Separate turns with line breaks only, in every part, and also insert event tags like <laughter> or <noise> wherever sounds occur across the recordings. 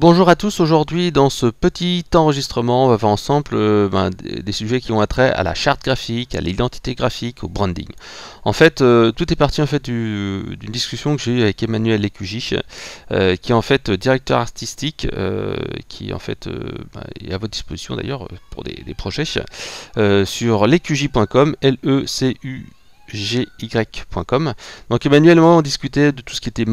Bonjour à tous, aujourd'hui dans ce petit enregistrement on va voir ensemble euh, ben, des, sujets qui ont un trait à la charte graphique, à l'identité graphique, au branding. En fait euh, tout est parti en fait d'une discussion que j'ai eue avec Emmanuel Lecujich euh, qui est en fait directeur artistique, qui en fait ben, est à votre disposition d'ailleurs pour des, des projets, sur lecuj.com, L-E-C-U gy.com. Donc Emmanuel et moi on discutait de tout ce qui était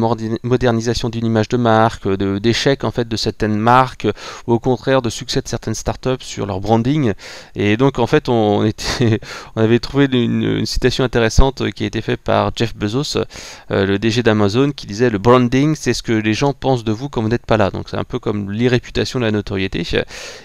modernisation d'une image de marque, d'échecs en fait de certaines marques, ou au contraire de succès de certaines startups sur leur branding. Et donc en fait, on, était, <laughs> on avait trouvé une, citation intéressante qui a été faite par Jeff Bezos, euh, le DG d'Amazon, qui disait le branding, c'est ce que les gens pensent de vous quand vous n'êtes pas là. Donc c'est un peu comme l'irréputation de la notoriété.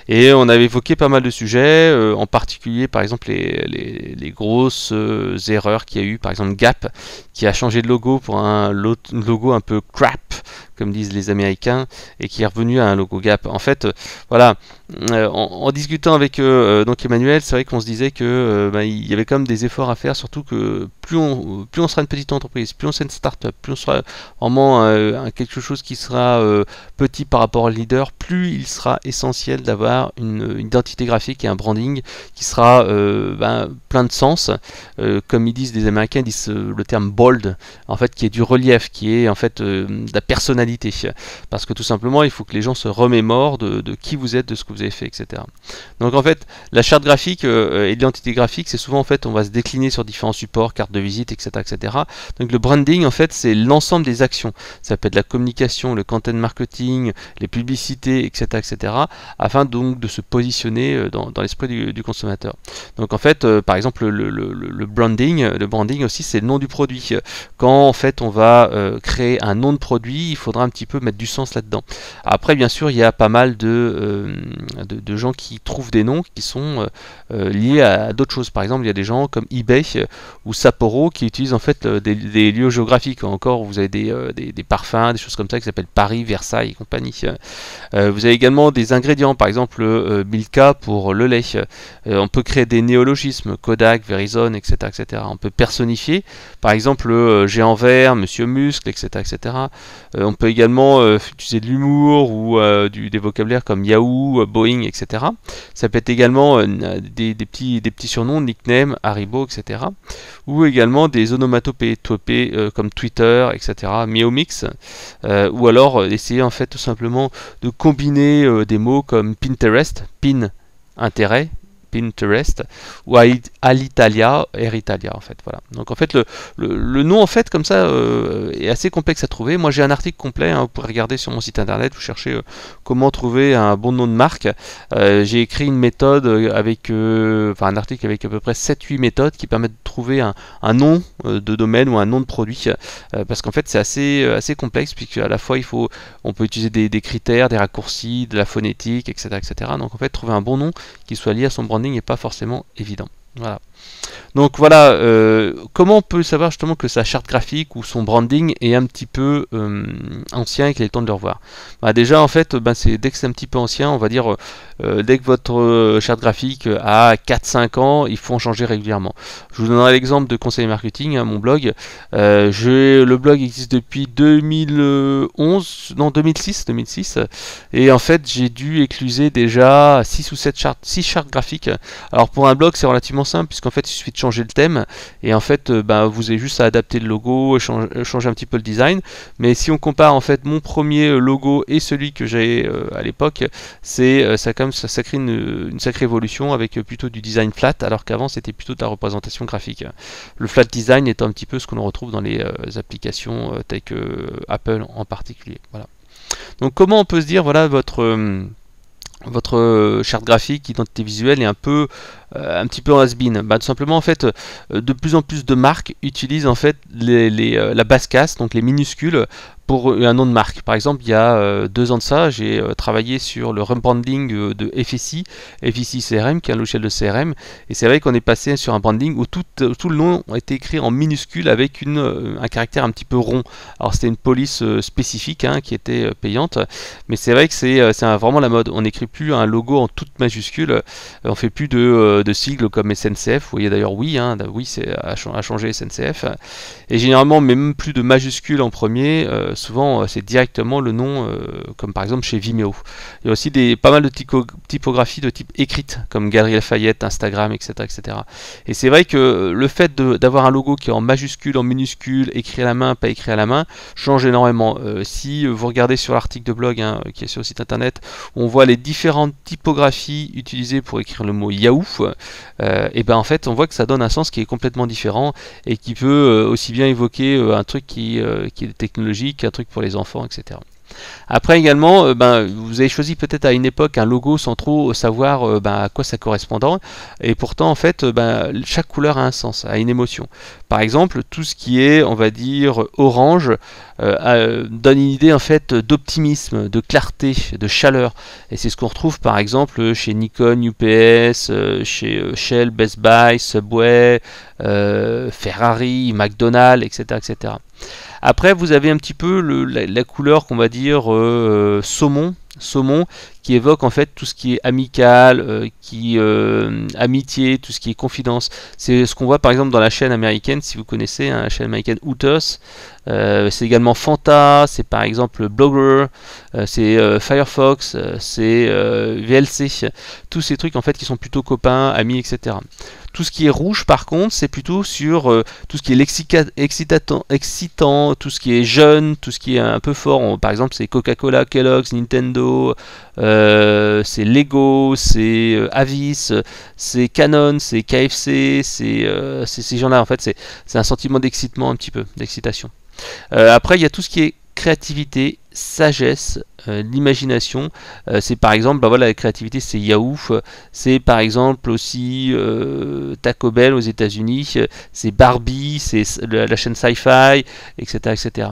Et on avait évoqué pas mal de sujets, euh, en particulier par exemple les, grosses euh, erreurs qu'il y a eu, par exemple Gap, qui a changé de logo pour un logo un peu crap, comme disent les Américains, et qui est revenu à un logo gap. En fait, voilà, euh, en, discutant avec euh, euh, donc Emmanuel, c'est vrai qu'on se disait que bah, il y avait quand même des efforts à faire, surtout que plus on, plus on sera une petite entreprise, plus on sera une start-up, plus on sera vraiment quelque chose qui sera petit par rapport au leader, plus il sera essentiel d'avoir une, identité graphique et un branding qui sera ben, plein de sens. comme ils disent les Américains, ils disent le terme bold, en fait, qui est du relief, qui est en fait de la personnalité parce que tout simplement, il faut que les gens se remémorent de, qui vous êtes, de ce que vous avez fait, etc. Donc en fait, la charte graphique et euh, euh, l'identité graphique, c'est souvent en fait, on va se décliner sur différents supports, carte de visite, etc. etc. Donc le branding, en fait, c'est l'ensemble des actions. Ça peut être la communication, le content marketing, les publicités, etc. etc. afin donc de se positionner euh, dans, l'esprit du, consommateur. Donc en fait, par exemple, le, le, branding, le branding aussi, c'est le nom du produit. Quand en fait, on va créer un nom de produit, il faudra un petit peu mettre du sens là-dedans. Après, bien sûr, il y a pas mal de, euh, gens qui trouvent des noms qui sont euh, euh, liés à, d'autres choses. Par exemple, il y a des gens comme eBay ou Sapporo qui utilisent en fait des, lieux géographiques. Encore, vous avez des, parfums, des choses comme ça qui s'appellent Paris, Versailles et compagnie. vous avez également des ingrédients, par exemple Milka pour le lait. on peut créer des néologismes, Kodak, Verizon, etc. etc. On peut personnifier, par exemple, géant vert, monsieur muscle, etc. etc. on peut peut également euh, utiliser de l'humour ou euh, du, des vocabulaires comme Yahoo, Boeing, etc. Ça peut être également euh, des, petits, des petits surnoms, nicknames, Haribo, etc. Ou également des onomatopées comme Twitter, etc. Miomix. ou alors essayer en fait tout simplement de combiner des mots comme Pinterest, pin, intérêt, Pinterest ou à Alitalia, italia en fait. Voilà. Donc en fait le, le, le nom en fait comme ça euh, est assez complexe à trouver. Moi j'ai un article complet, hein, vous pouvez regarder sur mon site internet, vous cherchez euh, comment trouver un bon nom de marque. Euh, j'ai écrit une méthode avec, enfin un article avec à peu près 7-8 méthodes qui permettent de trouver un, un nom de domaine ou un nom de produit parce qu'en fait c'est assez, assez complexe puisque à la fois il faut, on peut utiliser des, des critères, des raccourcis, de la phonétique, etc., etc. Donc en fait trouver un bon nom qui soit lié à son brand n'est pas forcément évident. Voilà. Donc voilà, euh, comment on peut savoir justement que sa charte graphique ou son branding est un petit peu euh, ancien et qu'il est temps de le revoir bah, Déjà en fait, bah, c'est, dès que c'est un petit peu ancien, on va dire, euh, dès que votre charte graphique a 4-5 ans, il faut en changer régulièrement. Je vous donnerai l'exemple de Conseil Marketing, hein, mon blog. le blog existe depuis 2011, non 2006, 2006. Et en fait, j'ai dû écluser déjà 6 ou 7 chartes, 6 chartes graphiques. Alors pour un blog, c'est relativement simple puisqu'en fait il suffit de changer le thème et en fait euh, bah, vous avez juste à adapter le logo, et euh, changer un petit peu le design. Mais si on compare en fait mon premier euh, logo et celui que j'ai à l'époque, c'est ça comme ça, ça crée une, sacrée évolution avec plutôt du design flat alors qu'avant c'était plutôt de la représentation graphique. Le flat design est un petit peu ce qu'on retrouve dans les applications telles que Apple en particulier. Voilà. Donc comment on peut se dire voilà votre votre euh, charte graphique, identité visuelle est un peu euh, un petit peu en has-been. Bah, tout simplement en fait euh, de plus en plus de marques utilisent en fait les, les, la basse casse, donc les minuscules, un nom de marque. Par exemple, il y a euh, deux ans de ça, j'ai euh, travaillé sur le rebranding euh, de FSI, FSI CRM, qui est un logiciel de CRM. Et c'est vrai qu'on est passé sur un branding où tout, tout, le nom a été écrit en minuscule avec une, un caractère un petit peu rond. Alors c'était une police spécifique hein, qui était payante, mais c'est vrai que c'est vraiment la mode. On n'écrit plus un logo en toute majuscule, on fait plus de, de sigles comme SNCF. Vous voyez d'ailleurs oui, hein, oui c'est à changer SNCF. Et généralement, même plus de majuscules en premier. Euh, souvent euh, c'est directement le nom, euh, comme par exemple chez Vimeo. Il y a aussi des, pas mal de typographies de type écrite, comme Galerie Lafayette, Instagram, etc. Et c'est vrai que le fait d'avoir un logo qui est en majuscule, en minuscule, écrit à la main, pas écrit à la main, change énormément. Euh, si vous regardez sur l'article de blog hein, qui est sur le site internet, on voit les différentes typographies utilisées pour écrire le mot Yahoo, et ben en fait on voit que ça donne un sens qui est complètement différent et qui peut aussi bien évoquer un truc qui, qui est technologique, truc pour les enfants, etc. Après également, euh, ben, vous avez choisi peut-être à une époque un logo sans trop savoir euh, ben, à quoi ça correspondant, et pourtant en fait, euh, ben, chaque couleur a un sens, a une émotion. Par exemple, tout ce qui est, on va dire, orange donne une idée en fait d'optimisme, de clarté, de chaleur, et c'est ce qu'on retrouve par exemple chez Nikon, UPS, chez Shell, Best Buy, Subway, Ferrari, McDonald's, etc., etc. Après, vous avez un petit peu la, couleur qu'on va dire euh, saumon, saumon, qui évoque en fait tout ce qui est amical, euh, qui euh, amitié, tout ce qui est confidence. C'est ce qu'on voit par exemple dans la chaîne américaine, si vous connaissez hein, la chaîne américaine Outos c'est également Fanta, c'est par exemple Blogger, c'est Firefox, c'est VLC. Tous ces trucs en fait qui sont plutôt copains, amis, etc. Tout ce qui est rouge, par contre, c'est plutôt sur euh, tout ce qui est excitant, excitant, tout ce qui est jeune, tout ce qui est un peu fort. par exemple, c'est Coca-Cola, Kellogg's, Nintendo, euh, c'est Lego, c'est euh, Avis, c'est Canon, c'est KFC, c'est ces gens-là. En fait, c'est un sentiment d'excitement un petit peu, d'excitation. après, il y a tout ce qui est créativité, sagesse, euh, l'imagination. Euh, c'est par exemple, bah voilà, la créativité, c'est Yahoo. C'est par exemple aussi euh, Taco Bell aux États-Unis. C'est Barbie, c'est la, chaîne Sci-Fi, etc., etc.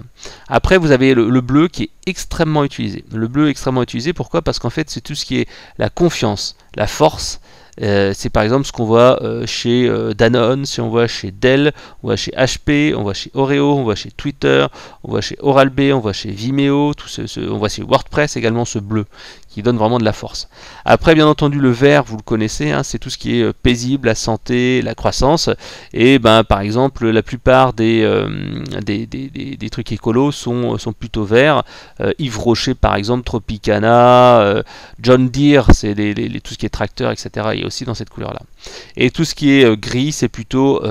Après, vous avez le, bleu qui est extrêmement utilisé. Le bleu extrêmement utilisé. Pourquoi Parce qu'en fait, c'est tout ce qui est la confiance, la force, euh, c'est par exemple ce qu'on voit euh, chez euh, Danone, si on voit chez Dell, on voit chez HP, on voit chez Oreo, on voit chez Twitter, on voit chez Oral-B, on voit chez Vimeo, tout on voit chez WordPress également ce bleu qui donne vraiment de la force. Après, bien entendu, le vert, vous le connaissez, hein, c'est tout ce qui est euh, paisible, la santé, la croissance. Et ben, par exemple, la plupart des, euh, des, trucs écolos sont, euh, sont plutôt verts. Yves Rocher, par exemple, Tropicana, John Deere, c'est tout ce qui est tracteur, etc. Il est aussi dans cette couleur-là. Et tout ce qui est gris, c'est plutôt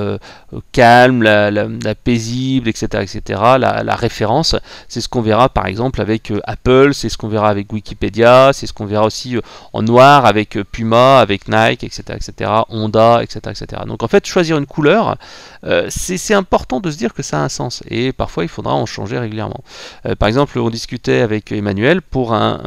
euh, calme, la, paisible, etc., etc., la, référence. C'est ce qu'on verra par exemple avec euh, Apple, c'est ce qu'on verra avec Wikipédia, c'est ce qu'on verra aussi euh, en noir avec Puma, avec Nike, etc., etc., Honda, etc., etc. Donc en fait, choisir une couleur, euh, c'est important de se dire que ça a un sens et parfois il faudra en changer régulièrement. Euh, par exemple, on discutait avec Emmanuel pour un,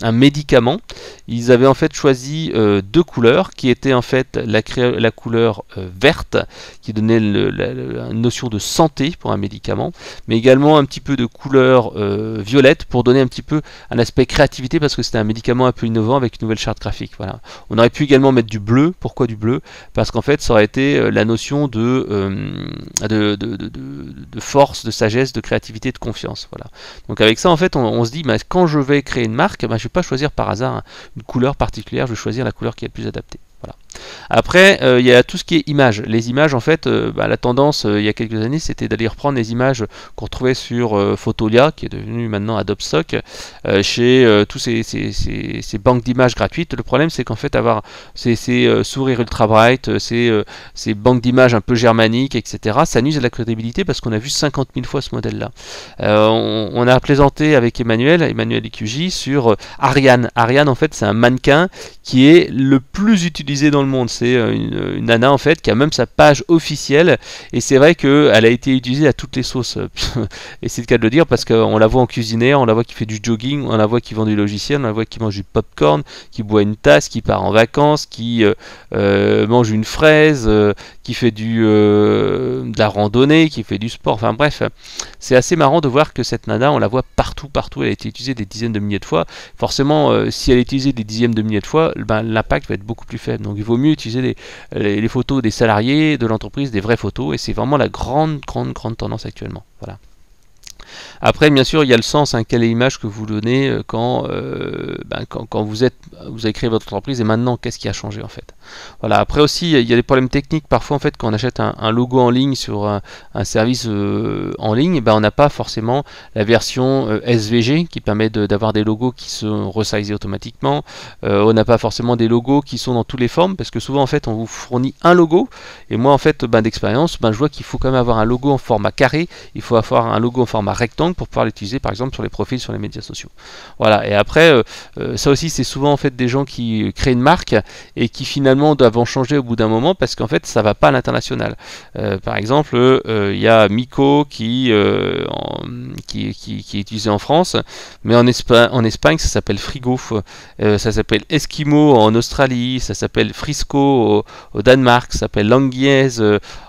euh, médicament. Ils avaient en fait choisi deux couleurs qui étaient en fait la, la couleur verte qui donnait le, la, la, notion de santé pour un médicament, mais également un petit peu de couleur violette pour donner un petit peu un aspect créativité parce que c'était un médicament un peu innovant avec une nouvelle charte graphique. Voilà. On aurait pu également mettre du bleu. Pourquoi du bleu Parce qu'en fait, ça aurait été la notion de euh, de, force, de sagesse, de créativité, de confiance. Voilà. Donc avec ça, en fait, on, se dit, bah, quand je vais créer une marque, bah, je ne vais pas choisir par hasard une couleur particulière, je vais choisir la couleur qui est la plus adaptée. Voilà. Après, euh, il y a tout ce qui est images. Les images, en fait, euh, bah, la tendance euh, il y a quelques années, c'était d'aller reprendre les images qu'on trouvait sur Photolia, qui est devenu maintenant Adobe Stock, chez tous ces, banques d'images gratuites. Le problème, c'est qu'en fait, avoir ces, sourires ultra bright, ces, banques d'images un peu germaniques, etc., ça nuise à la crédibilité parce qu'on a vu 50 000 fois ce modèle-là. on, a plaisanté avec Emmanuel, Emmanuel QJ sur Ariane. Ariane, en fait, c'est un mannequin qui est le plus utilisé dans le monde. C'est euh, euh, une, nana en fait qui a même sa page officielle et c'est vrai qu'elle a été utilisée à toutes les sauces. <laughs> et c'est le cas de le dire parce qu'on la voit en cuisinière, on la voit qui fait du jogging, on la voit qui vend du logiciel, on la voit qui mange du popcorn, qui boit une tasse, qui part en vacances, qui euh, mange une fraise, qui fait du, de la randonnée, qui fait du sport. Enfin bref, c'est assez marrant de voir que cette nana, on la voit partout, partout. Elle a été utilisée des dizaines de milliers de fois. Forcément, si elle est utilisée des dixièmes de milliers de fois, ben, l'impact va être beaucoup plus faible. Donc il vaut mieux utiliser les, photos des salariés, de l'entreprise, des vraies photos, et c'est vraiment la grande, grande, grande tendance actuellement. Voilà. Après, bien sûr, il y a le sens, hein, quelle est l'image que vous donnez euh, euh, ben, quand, quand, vous, êtes, vous avez créé votre entreprise et maintenant, qu'est-ce qui a changé en fait Voilà, après aussi, il y a des problèmes techniques. Parfois, en fait, quand on achète un, logo en ligne sur un, service euh, en ligne, ben, on n'a pas forcément la version SVG qui permet d'avoir des logos qui sont resizés automatiquement. on n'a pas forcément des logos qui sont dans toutes les formes parce que souvent, en fait, on vous fournit un logo. Et moi, en fait, ben, d'expérience, ben, je vois qu'il faut quand même avoir un logo en format carré, il faut avoir un logo en format rectangle pour pouvoir l'utiliser par exemple sur les profils, sur les médias sociaux. Voilà, et après, euh, euh, ça aussi c'est souvent en fait des gens qui créent une marque et qui finalement doivent en changer au bout d'un moment parce qu'en fait ça va pas à l'international. Euh, par exemple, il y a Miko qui, qui, qui, est utilisé en France, mais en, en Espagne ça s'appelle Frigo, ça s'appelle Eskimo en Australie, ça s'appelle Frisco au, Danemark, ça s'appelle Languiez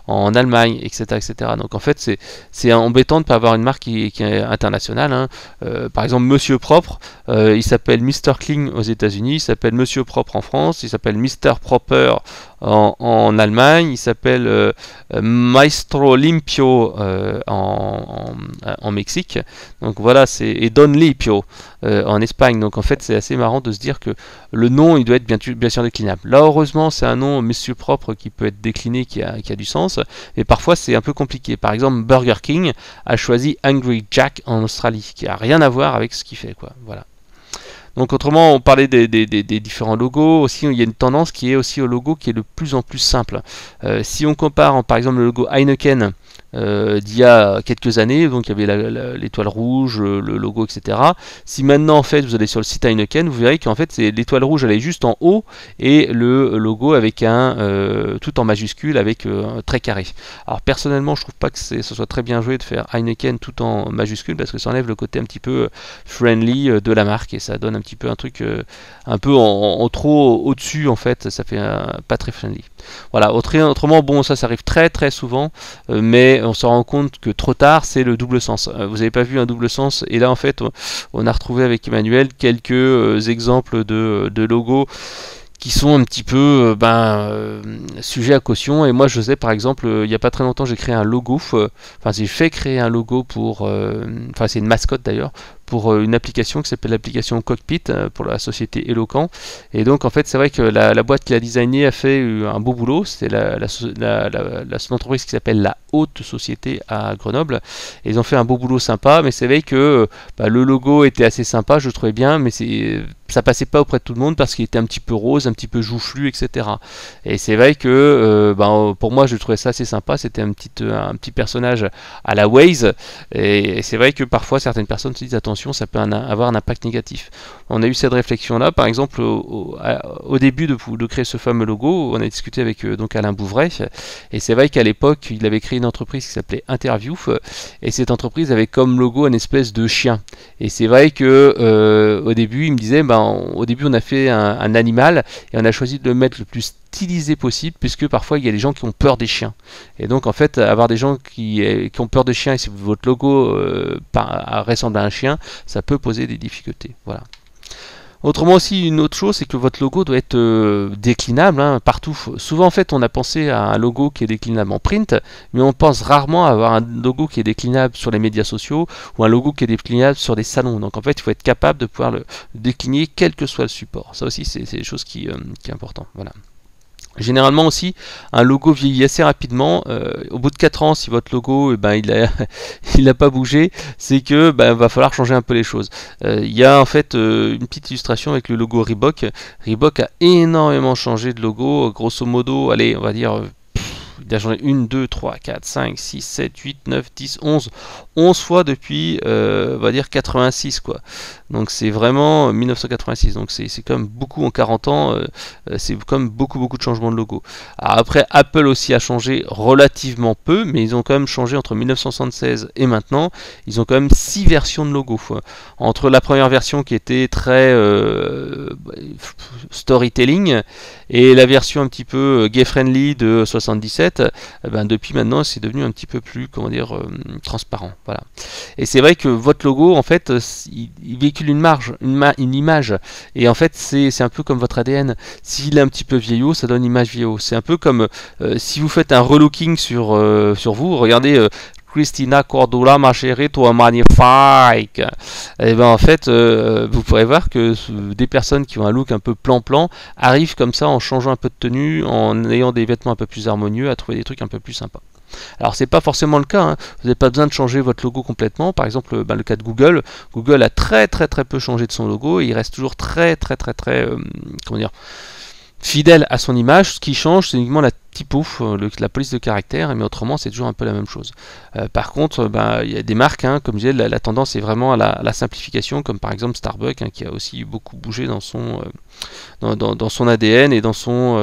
en Allemagne, etc., etc. Donc en fait c'est embêtant de ne pas avoir une marque qui qui, est international. Hein. Euh, par exemple, Monsieur Propre, euh, il s'appelle Mr. Kling aux États-Unis, il s'appelle Monsieur Propre en France, il s'appelle Mr. Proper en, Allemagne, il s'appelle euh, euh, Maestro Limpio euh, en, Mexique, donc voilà, c'est et Don Limpio en Espagne. Donc en fait, c'est assez marrant de se dire que le nom, il doit être bien, sûr déclinable. Là, heureusement, c'est un nom monsieur propre qui peut être décliné, qui a, du sens, mais parfois c'est un peu compliqué. Par exemple, Burger King a choisi Angry Jack en Australie, qui a rien à voir avec ce qu'il fait, quoi. Voilà. Donc autrement, on parlait des, différents logos. Aussi, il y a une tendance qui est aussi au logo qui est de plus en plus simple. Euh, si on compare par exemple le logo Heineken euh, d'il y a quelques années, donc il y avait l'étoile rouge, euh, le, logo, etc. Si maintenant en fait vous allez sur le site Heineken, vous verrez qu'en fait l'étoile rouge elle est juste en haut et le logo avec un euh, tout en majuscule avec un trait carré. Alors personnellement je trouve pas que ce soit très bien joué de faire Heineken tout en majuscule parce que ça enlève le côté un petit peu friendly de la marque et ça donne un petit peu un truc un peu en, trop au-dessus en fait, ça fait pas très friendly. Voilà, autrement bon ça ça arrive très très souvent mais on se rend compte que trop tard, c'est le double sens. Euh, vous n'avez pas vu un double sens, et là en fait, on a retrouvé avec Emmanuel quelques euh, exemples de, logos qui sont un petit peu euh, ben, sujets à caution. Et moi, je sais, par exemple, il n'y a pas très longtemps, j'ai créé un logo. Enfin, j'ai fait créer un logo pour. enfin, c'est une mascotte d'ailleurs pour euh, une application qui s'appelle l'application Cockpit euh, pour la société Eloquent. Et donc en fait c'est vrai que la, boîte qui l'a designée a fait euh, un beau boulot. C'est la, la, la, entreprise qui s'appelle la Haute Société à Grenoble. Et ils ont fait un beau boulot sympa, mais c'est vrai que bah, le logo était assez sympa, je le trouvais bien, mais c'est ça passait pas auprès de tout le monde parce qu'il était un petit peu rose, un petit peu joufflu, etc. Et c'est vrai que bah, pour moi je trouvais ça assez sympa, c'était un petit, un petit personnage à la Waze, et, et c'est vrai que parfois certaines personnes se disent attention ça peut avoir un impact négatif. On a eu cette réflexion-là, par exemple, au, début de, de, créer ce fameux logo, on a discuté avec euh, donc Alain Bouvray, et c'est vrai qu'à l'époque, il avait créé une entreprise qui s'appelait Interview, et cette entreprise avait comme logo un espèce de chien. Et c'est vrai que euh, au début, il me disait, ben, au début, on a fait un, un animal, et on a choisi de le mettre le plus utiliser possible, puisque parfois il y a des gens qui ont peur des chiens. Et donc en fait, avoir des gens qui, ont peur des chiens et si votre logo euh, ressemble à un chien, ça peut poser des difficultés. Voilà. Autrement aussi, une autre chose, c'est que votre logo doit être euh, déclinable hein, partout. Souvent, en fait, on a pensé à un logo qui est déclinable en print, mais on pense rarement à avoir un logo qui est déclinable sur les médias sociaux ou un logo qui est déclinable sur des salons. Donc, en fait, il faut être capable de pouvoir le décliner quel que soit le support. Ça aussi, c'est des choses qui, euh, qui est important. Voilà. Généralement aussi, un logo vieillit assez rapidement. Euh, au bout de 4 ans, si votre logo eh ben, il n'a <laughs> il pas bougé, c'est que ben, va falloir changer un peu les choses. Euh, il y a en fait euh, une petite illustration avec le logo Reebok. Reebok a énormément changé de logo. Grosso modo, allez, on va dire journée 1, 2, 3, 4, 5, 6, 7, 8, 9, 10, 11. 11 fois depuis, euh, on va dire, 86, quoi. Donc c'est vraiment 1986. Euh, Donc c'est comme beaucoup en 40 ans. Euh, euh, c'est comme beaucoup, beaucoup de changements de logo. Ah, après, Apple aussi a changé relativement peu, mais ils ont quand même changé entre 1976 et maintenant. Ils ont quand même 6 versions de logo. Entre la première version qui était très euh, bah, storytelling, et la version un petit peu euh, gay-friendly de 77, eh ben depuis maintenant, c'est devenu un petit peu plus, comment dire, euh, transparent. Voilà. Et c'est vrai que votre logo, en fait, euh, il, véhicule une marge, une, image. Et en fait, c'est un peu comme votre ADN. S'il est un petit peu vieillot, ça donne une image vieillot. C'est un peu comme si vous faites un relooking sur, sur vous. Regardez, Christina Cordula, ma chérie, toi magnifique. Et eh ben en fait, euh, vous pourrez voir que des personnes qui ont un look un peu plan-plan arrivent comme ça en changeant un peu de tenue, en ayant des vêtements un peu plus harmonieux, à trouver des trucs un peu plus sympas. Alors c'est pas forcément le cas, hein. vous n'avez pas besoin de changer votre logo complètement, par exemple bah, le cas de Google, Google a très très très peu changé de son logo, il reste toujours très très très très, euh, comment dire, fidèle à son image, ce qui change c'est uniquement la pouf, euh, la police de caractère, mais autrement c'est toujours un peu la même chose. Euh, par contre, euh, bah, il y a des marques, hein, comme je disais, la, tendance est vraiment à la, simplification, comme par exemple Starbucks, hein, qui a aussi beaucoup bougé dans son, dans, son ADN et dans son,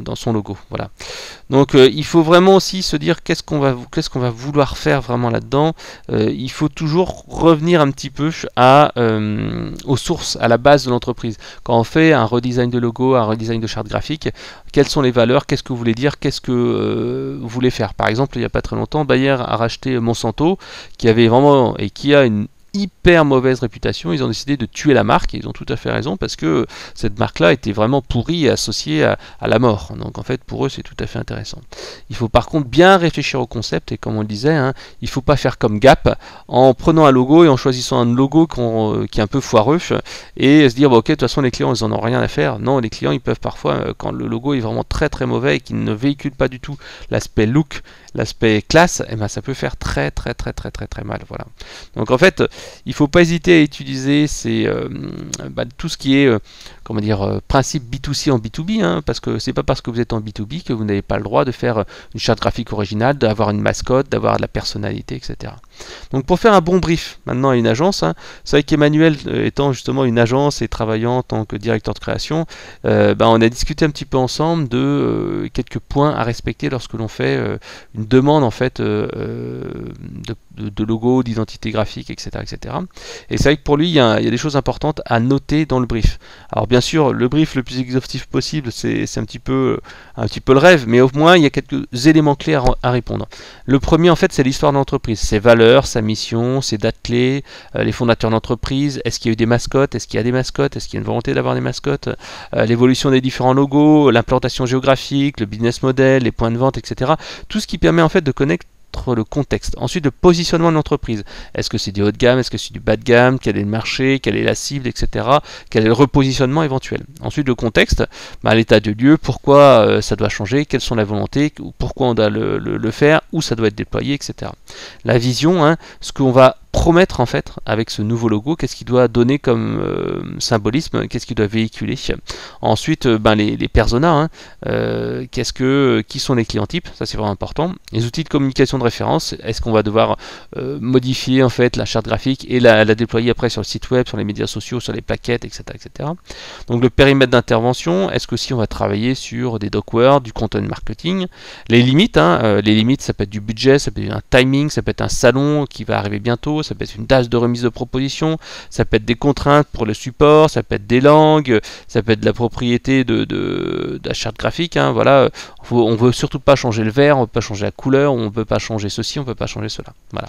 dans, son logo. Voilà. Donc il faut vraiment aussi se dire qu'est-ce qu'on va, qu'est-ce qu'on va vouloir faire vraiment là-dedans. il faut toujours revenir un petit peu à, aux sources, à la base de l'entreprise. Quand on fait un redesign de logo, un redesign de charte graphique, quelles sont les valeurs, qu'est-ce que vous voulez dire qu'est-ce que vous euh, voulez faire. Par exemple, il n'y a pas très longtemps, Bayer a racheté Monsanto, qui avait vraiment et qui a une hyper mauvaise réputation. Ils ont décidé de tuer la marque et ils ont tout à fait raison parce que cette marque-là était vraiment pourrie et associée à, la mort. Donc en fait, pour eux, c'est tout à fait intéressant. Il faut par contre bien réfléchir au concept et comme on le disait, hein, il ne faut pas faire comme Gap en prenant un logo et en choisissant un logo euh, qui est un peu foireux et se dire bah, ok, de toute façon, les clients, ils n'en ont rien à faire. Non, les clients, ils peuvent parfois, euh, quand le logo est vraiment très très mauvais et qu'il ne véhicule pas du tout l'aspect look, l'aspect classe, et eh ben, ça peut faire très très très très très très mal. Voilà. Donc en fait, il ne faut pas hésiter à utiliser euh, bah, tout ce qui est euh, comment dire, euh, principe B2C en B2B, hein, parce que c'est pas parce que vous êtes en B2B que vous n'avez pas le droit de faire une charte graphique originale, d'avoir une mascotte, d'avoir de la personnalité, etc. Donc pour faire un bon brief maintenant à une agence, hein, c'est vrai qu'Emmanuel euh, étant justement une agence et travaillant en tant que directeur de création, euh, bah, on a discuté un petit peu ensemble de euh, quelques points à respecter lorsque l'on fait une demande en fait de, logo, d'identité graphique, etc. etc. Et c'est vrai que pour lui, il y, a, des choses importantes à noter dans le brief. Alors bien sûr, le brief le plus exhaustif possible, c'est un petit peu un petit peu le rêve, mais au moins il y a quelques éléments clés à répondre. Le premier en fait, c'est l'histoire de l'entreprise, ses valeurs sa mission, ses dates clés, euh, les fondateurs d'entreprise, est-ce qu'il y a eu des mascottes, est-ce qu'il y a des mascottes, est-ce qu'il y a une volonté d'avoir des mascottes, euh, l'évolution des différents logos, l'implantation géographique, le business model, les points de vente, etc. Tout ce qui permet en fait de connecter le contexte. Ensuite, le positionnement de l'entreprise. Est-ce que c'est du haut de gamme Est-ce que c'est du bas de gamme Quel est le marché Quelle est la cible Etc. Quel est le repositionnement éventuel Ensuite, le contexte. Bah, l'état de lieu. Pourquoi euh, ça doit changer Quelles sont la volonté Pourquoi on doit le, faire Où ça doit être déployé Etc. La vision. Hein, ce qu'on va promettre en fait avec ce nouveau logo Qu'est-ce qu'il doit donner comme euh, symbolisme Qu'est-ce qu'il doit véhiculer Ensuite, euh, ben, les, les personas. Hein, euh, qu'est-ce que, qui sont les clients types Ça c'est vraiment important. Les outils de communication de référence. Est-ce qu'on va devoir modifier en fait la charte graphique et la, déployer après sur le site web, sur les médias sociaux, sur les plaquettes, etc., etc. Donc le périmètre d'intervention. Est-ce que si on va travailler sur des doc words, du content marketing, les limites. Hein, les limites, ça peut être du budget, ça peut être un timing, ça peut être un salon qui va arriver bientôt ça peut être une date de remise de proposition, ça peut être des contraintes pour le support, ça peut être des langues, ça peut être la propriété de, de, la charte graphique. Hein, voilà, on ne veut surtout pas changer le vert, on ne peut pas changer la couleur, on ne peut pas changer ceci, on ne peut pas changer cela. Voilà.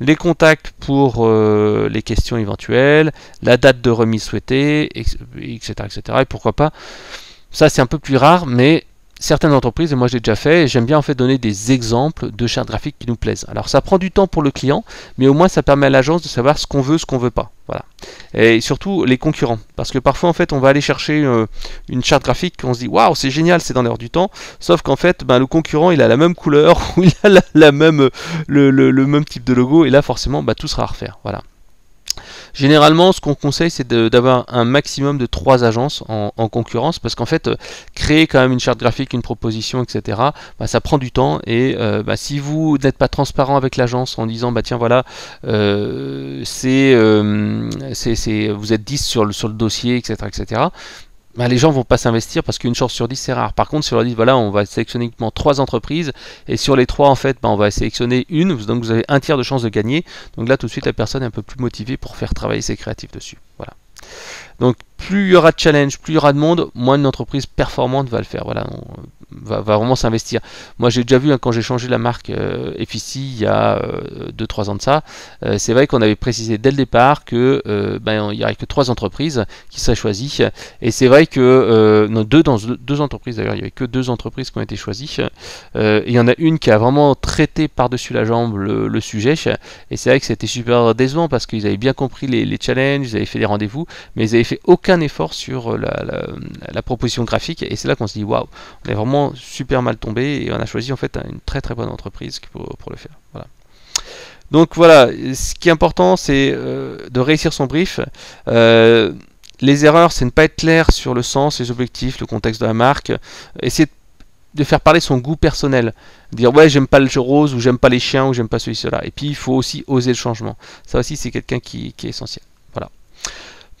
Les contacts pour euh, les questions éventuelles, la date de remise souhaitée, etc., etc. Et pourquoi pas. Ça, c'est un peu plus rare, mais certaines entreprises, et moi j'ai déjà fait, j'aime bien en fait donner des exemples de chartes graphiques qui nous plaisent. Alors ça prend du temps pour le client, mais au moins ça permet à l'agence de savoir ce qu'on veut, ce qu'on veut pas. Voilà. Et surtout les concurrents, parce que parfois en fait on va aller chercher euh, une, charte graphique, on se dit waouh c'est génial, c'est dans l'air du temps, sauf qu'en fait ben, le concurrent il a la même couleur <laughs> ou il a la, même, euh, le, même type de logo, et là forcément ben, tout sera à refaire. Voilà. Généralement, ce qu'on conseille, c'est d'avoir un maximum de trois agences en, concurrence, parce qu'en fait, euh, créer quand même une charte graphique, une proposition, etc., bah, ça prend du temps. Et euh, bah, si vous n'êtes pas transparent avec l'agence en disant, bah tiens, voilà, euh, c'est, vous êtes 10 sur le, sur le dossier, etc., etc., bah, les gens vont pas s'investir parce qu'une chance sur dix, c'est rare. Par contre, si on leur dit voilà, on va sélectionner uniquement trois entreprises et sur les trois, en fait, bah, on va sélectionner une, donc vous avez un tiers de chance de gagner. Donc là, tout de suite, la personne est un peu plus motivée pour faire travailler ses créatifs dessus. Voilà. Donc plus il y aura de challenge, plus il y aura de monde, moins une entreprise performante va le faire. Voilà, va, vraiment s'investir. Moi, j'ai déjà vu hein, quand j'ai changé la marque euh, il y a 2-3 euh, ans de ça, euh, c'est vrai qu'on avait précisé dès le départ que euh, ben, il n'y aurait que 3 entreprises qui seraient choisies. Et c'est vrai que non, deux, dans, deux entreprises d'ailleurs, il n'y avait que deux entreprises qui ont été choisies. il y en a une qui a vraiment traité par-dessus la jambe le, sujet. Et c'est vrai que c'était super décevant parce qu'ils avaient bien compris les, challenges, ils avaient fait des rendez-vous, mais ils n'avaient fait aucun effort sur la, la proposition graphique. Et c'est là qu'on se dit waouh, on est vraiment super mal tombé et on a choisi en fait une très très bonne entreprise pour, le faire. Voilà. Donc voilà, ce qui est important c'est euh, de réussir son brief. Euh, les erreurs, c'est ne pas être clair sur le sens, les objectifs, le contexte de la marque. Essayer de faire parler son goût personnel. Dire ouais j'aime pas le jeu rose ou j'aime pas les chiens ou j'aime pas celui-là. Et puis il faut aussi oser le changement. Ça aussi c'est quelqu'un qui, qui est essentiel. Voilà.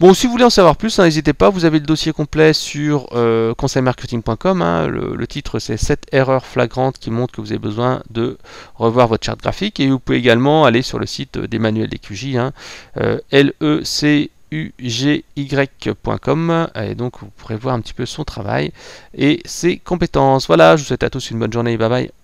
Bon, si vous voulez en savoir plus, hein, n'hésitez pas, vous avez le dossier complet sur euh, conseilmarketing.com. Hein. le, titre, c'est 7 erreurs flagrantes qui montrent que vous avez besoin de revoir votre charte graphique. Et vous pouvez également aller sur le site d'Emmanuel DQJ, hein, euh, e g ycom Et donc, vous pourrez voir un petit peu son travail et ses compétences. Voilà, je vous souhaite à tous une bonne journée. Bye bye.